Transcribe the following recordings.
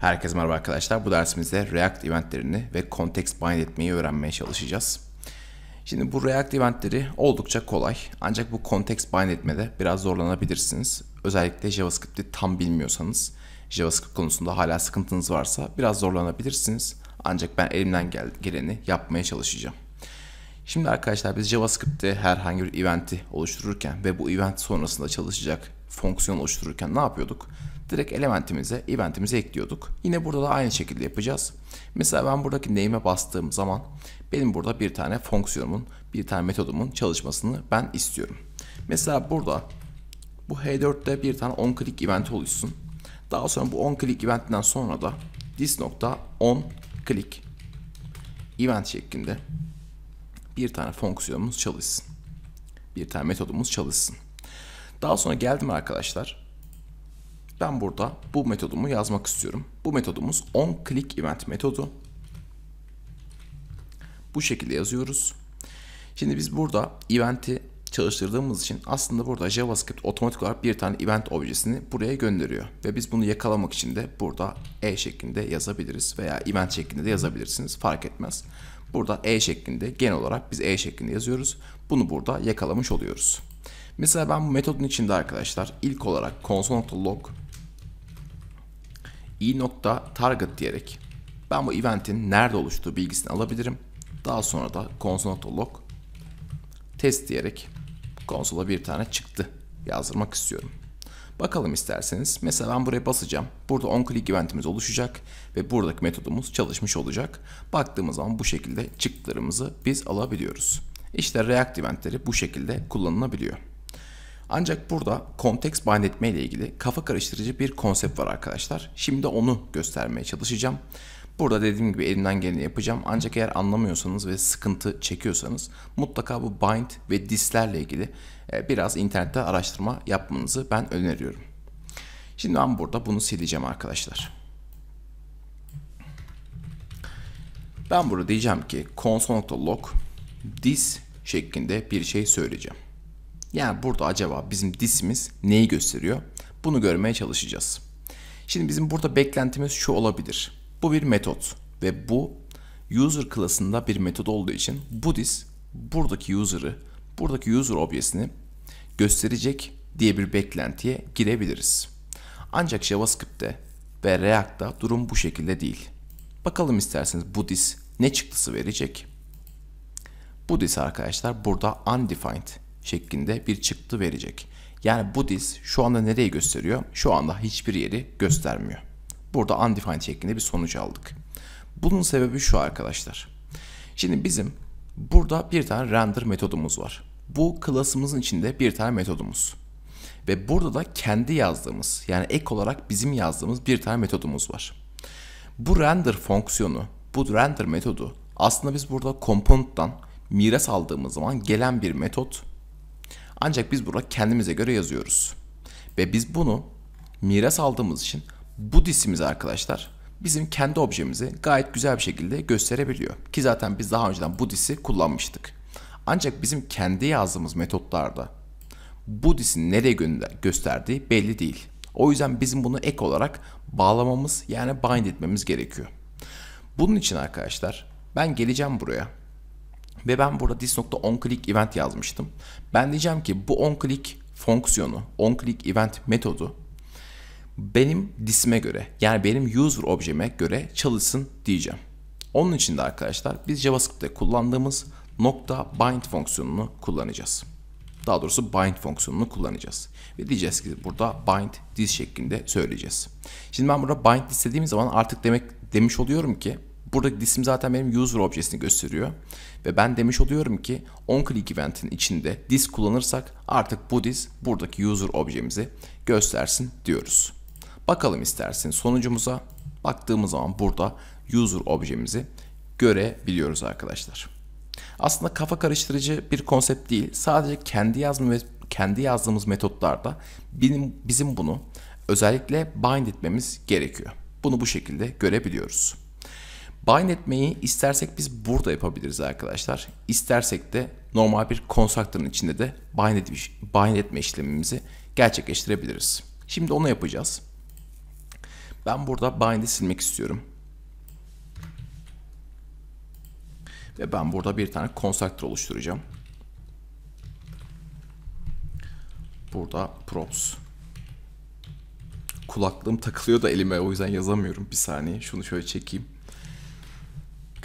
Herkese merhaba arkadaşlar. Bu dersimizde React eventlerini ve context bind etmeyi öğrenmeye çalışacağız. Şimdi bu React eventleri oldukça kolay. Ancak bu context bind etmede biraz zorlanabilirsiniz. Özellikle JavaScript'i tam bilmiyorsanız, JavaScript konusunda hala sıkıntınız varsa biraz zorlanabilirsiniz. Ancak ben elimden gel geleni yapmaya çalışacağım. Şimdi arkadaşlar biz JavaScript'te herhangi bir event'i oluştururken ve bu event sonrasında çalışacak fonksiyon oluştururken ne yapıyorduk? Direkt elementimize, eventimize ekliyorduk. Yine burada da aynı şekilde yapacağız. Mesela ben buradaki name'e bastığım zaman benim burada bir tane fonksiyonumun, bir tane metodumun çalışmasını ben istiyorum. Mesela burada bu H4'te bir tane on click event oluşsun. Daha sonra bu on click eventinden sonra da this nokta on click event şeklinde bir tane fonksiyonumuz çalışsın. Bir tane metodumuz çalışsın. Daha sonra geldim arkadaşlar. Ben burada bu metodumu yazmak istiyorum. Bu metodumuz onClickEvent metodu. Bu şekilde yazıyoruz. Şimdi biz burada event'i çalıştırdığımız için aslında burada JavaScript otomatik olarak bir tane event objesini buraya gönderiyor. Ve biz bunu yakalamak için de burada e şeklinde yazabiliriz veya event şeklinde de yazabilirsiniz fark etmez. Burada e şeklinde genel olarak biz e şeklinde yazıyoruz. Bunu burada yakalamış oluyoruz. Mesela ben bu metodun içinde arkadaşlar ilk olarak console.log i.target diyerek ben bu eventin nerede oluştuğu bilgisini alabilirim. Daha sonra da console.log test diyerek konsola bir tane çıktı yazdırmak istiyorum. Bakalım isterseniz. Mesela ben buraya basacağım. Burada on click eventimiz oluşacak ve buradaki metodumuz çalışmış olacak. Baktığımız zaman bu şekilde çıktılarımızı biz alabiliyoruz. İşte React eventleri bu şekilde kullanılabiliyor. Ancak burada konteks bind etme ile ilgili kafa karıştırıcı bir konsept var arkadaşlar. Şimdi onu göstermeye çalışacağım. Burada dediğim gibi elimden geleni yapacağım. Ancak eğer anlamıyorsanız ve sıkıntı çekiyorsanız mutlaka bu bind ve dislerle ilgili e, biraz internette araştırma yapmanızı ben öneriyorum. Şimdi ben burada bunu sileceğim arkadaşlar. Ben burada diyeceğim ki console.log dis şeklinde bir şey söyleyeceğim. Yani burada acaba bizim disimiz neyi gösteriyor? Bunu görmeye çalışacağız. Şimdi bizim burada beklentimiz şu olabilir. Bu bir metot ve bu user klasında bir metot olduğu için bu dis buradaki user'ı, buradaki user objesini gösterecek diye bir beklentiye girebiliriz. Ancak JavaScript'te ve React'ta durum bu şekilde değil. Bakalım isterseniz bu dis ne çıktısı verecek? Bu dis arkadaşlar burada undefined şeklinde bir çıktı verecek. Yani bu diz şu anda nereyi gösteriyor? Şu anda hiçbir yeri göstermiyor. Burada undefined şeklinde bir sonuç aldık. Bunun sebebi şu arkadaşlar. Şimdi bizim burada bir tane render metodumuz var. Bu klasımızın içinde bir tane metodumuz. Ve burada da kendi yazdığımız yani ek olarak bizim yazdığımız bir tane metodumuz var. Bu render fonksiyonu, bu render metodu aslında biz burada component'tan miras aldığımız zaman gelen bir metot ancak biz burada kendimize göre yazıyoruz. Ve biz bunu miras aldığımız için bu disimiz arkadaşlar bizim kendi objemizi gayet güzel bir şekilde gösterebiliyor. Ki zaten biz daha önceden bu disi kullanmıştık. Ancak bizim kendi yazdığımız metotlarda bu disin nereye gösterdiği belli değil. O yüzden bizim bunu ek olarak bağlamamız yani bind etmemiz gerekiyor. Bunun için arkadaşlar ben geleceğim buraya. Ve ben burada this.onClick event yazmıştım. Ben diyeceğim ki bu onClick fonksiyonu, onClick event metodu benim disime göre yani benim user objeme göre çalışsın diyeceğim. Onun için de arkadaşlar biz JavaScript'te kullandığımız nokta bind fonksiyonunu kullanacağız. Daha doğrusu bind fonksiyonunu kullanacağız. Ve diyeceğiz ki burada bind this şeklinde söyleyeceğiz. Şimdi ben burada bind this dediğim zaman artık demek demiş oluyorum ki Buradaki disim zaten benim user objesini gösteriyor. Ve ben demiş oluyorum ki onClick eventin içinde dis kullanırsak artık bu dis buradaki user objemizi göstersin diyoruz. Bakalım istersin sonucumuza. Baktığımız zaman burada user objemizi görebiliyoruz arkadaşlar. Aslında kafa karıştırıcı bir konsept değil. Sadece kendi yazma ve kendi yazdığımız metotlarda bizim, bizim bunu özellikle bind etmemiz gerekiyor. Bunu bu şekilde görebiliyoruz. Bind etmeyi istersek biz burada yapabiliriz arkadaşlar. İstersek de normal bir constructor'ın içinde de bind, etmiş, bind etme işlemimizi gerçekleştirebiliriz. Şimdi onu yapacağız. Ben burada bind'i silmek istiyorum. Ve ben burada bir tane constructor oluşturacağım. Burada props. Kulaklığım takılıyor da elime o yüzden yazamıyorum. Bir saniye şunu şöyle çekeyim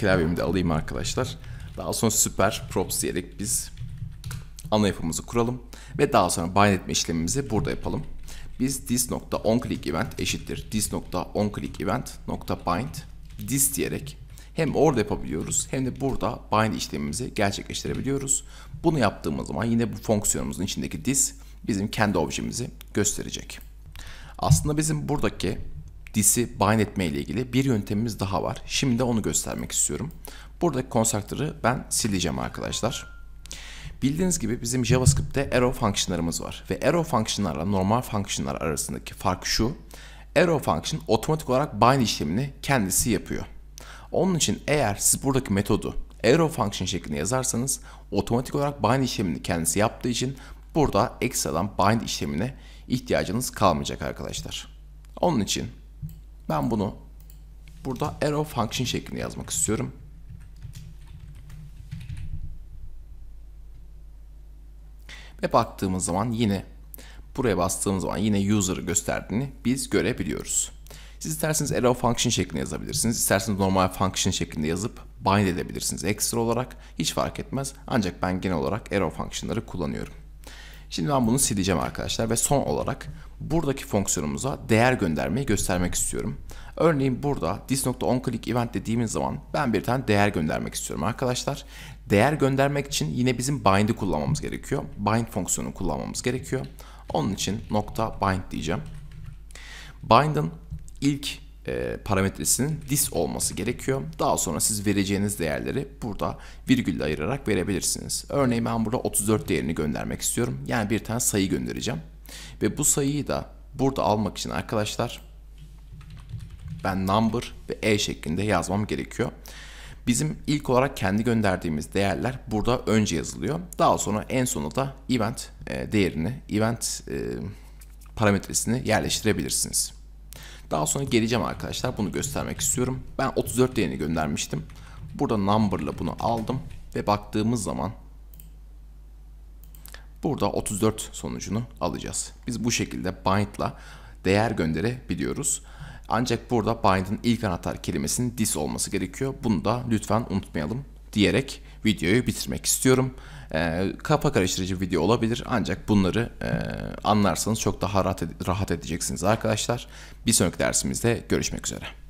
klavyemi de alayım arkadaşlar. Daha sonra süper props diyerek biz ana yapımızı kuralım. Ve daha sonra bind etme işlemimizi burada yapalım. Biz this.onclick event eşittir this.onclick event.bind this diyerek hem orada yapabiliyoruz hem de burada bind işlemimizi gerçekleştirebiliyoruz. Bunu yaptığımız zaman yine bu fonksiyonumuzun içindeki this bizim kendi objemizi gösterecek. Aslında bizim buradaki dis'i bind etme ile ilgili bir yöntemimiz daha var. Şimdi de onu göstermek istiyorum. Buradaki constructor'ı ben sileceğim arkadaşlar. Bildiğiniz gibi bizim JavaScript'te arrow functionlarımız var. Ve arrow functionlarla normal functionlar arasındaki fark şu. Arrow function otomatik olarak bind işlemini kendisi yapıyor. Onun için eğer siz buradaki metodu arrow function şeklinde yazarsanız otomatik olarak bind işlemini kendisi yaptığı için burada ekstradan bind işlemine ihtiyacınız kalmayacak arkadaşlar. Onun için ben bunu burada arrow function şeklinde yazmak istiyorum. Ve baktığımız zaman yine buraya bastığımız zaman yine user'ı gösterdiğini biz görebiliyoruz. Siz isterseniz arrow function şeklinde yazabilirsiniz. İsterseniz normal function şeklinde yazıp bind edebilirsiniz ekstra olarak. Hiç fark etmez. Ancak ben genel olarak arrow function'ları kullanıyorum. Şimdi ben bunu sileceğim arkadaşlar ve son olarak buradaki fonksiyonumuza değer göndermeyi göstermek istiyorum. Örneğin burada this.onClick event dediğimiz zaman ben bir tane değer göndermek istiyorum arkadaşlar. Değer göndermek için yine bizim bind'i kullanmamız gerekiyor. Bind fonksiyonunu kullanmamız gerekiyor. Onun için nokta bind diyeceğim. Bind'ın ilk e, parametresinin dis olması gerekiyor. Daha sonra siz vereceğiniz değerleri burada virgülle ayırarak verebilirsiniz. Örneğin ben burada 34 değerini göndermek istiyorum. Yani bir tane sayı göndereceğim. Ve bu sayıyı da burada almak için arkadaşlar ben number ve e şeklinde yazmam gerekiyor. Bizim ilk olarak kendi gönderdiğimiz değerler burada önce yazılıyor. Daha sonra en sonunda da event e, değerini, event e, parametresini yerleştirebilirsiniz. Daha sonra geleceğim arkadaşlar bunu göstermek istiyorum. Ben 34 değerini göndermiştim. Burada number'la bunu aldım ve baktığımız zaman burada 34 sonucunu alacağız. Biz bu şekilde bind'la değer gönderebiliyoruz. Ancak burada bind'ın ilk anahtar kelimesinin dis olması gerekiyor. Bunu da lütfen unutmayalım diyerek videoyu bitirmek istiyorum. E, kafa karıştırıcı video olabilir ancak bunları e, anlarsanız çok daha rahat, ed- rahat edeceksiniz arkadaşlar. Bir sonraki dersimizde görüşmek üzere.